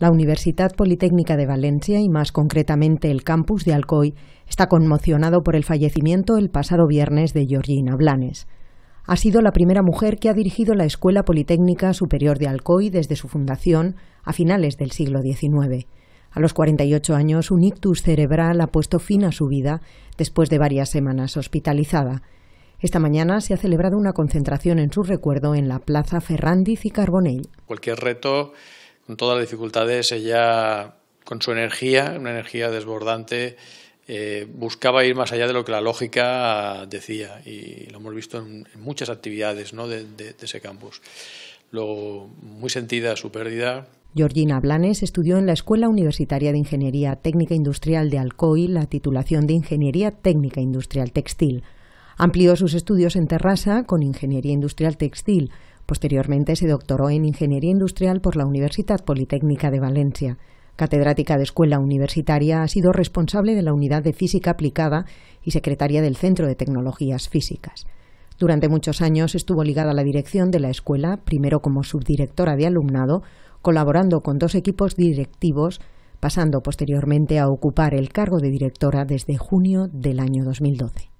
La Universidad Politécnica de Valencia y más concretamente el campus de Alcoy está conmocionado por el fallecimiento el pasado viernes de Georgina Blanes. Ha sido la primera mujer que ha dirigido la Escuela Politécnica Superior de Alcoy desde su fundación a finales del siglo XIX. A los 48 años, un ictus cerebral ha puesto fin a su vida después de varias semanas hospitalizada. Esta mañana se ha celebrado una concentración en su recuerdo en la Plaza Ferrandiz y Carbonell. Cualquier reto con todas las dificultades, ella, con su energía, una energía desbordante, eh, buscaba ir más allá de lo que la lógica decía y lo hemos visto en, muchas actividades ¿no? de, ese campus. lo muy sentida su pérdida. Georgina Blanes estudió en la Escuela Universitaria de Ingeniería Técnica Industrial de Alcoy la titulación de Ingeniería Técnica Industrial Textil. Amplió sus estudios en Terrassa con Ingeniería Industrial Textil, Posteriormente se doctoró en Ingeniería Industrial por la Universidad Politécnica de Valencia. Catedrática de Escuela Universitaria, ha sido responsable de la Unidad de Física Aplicada y secretaria del Centro de Tecnologías Físicas. Durante muchos años estuvo ligada a la dirección de la escuela, primero como subdirectora de alumnado, colaborando con dos equipos directivos, pasando posteriormente a ocupar el cargo de directora desde junio del año 2012.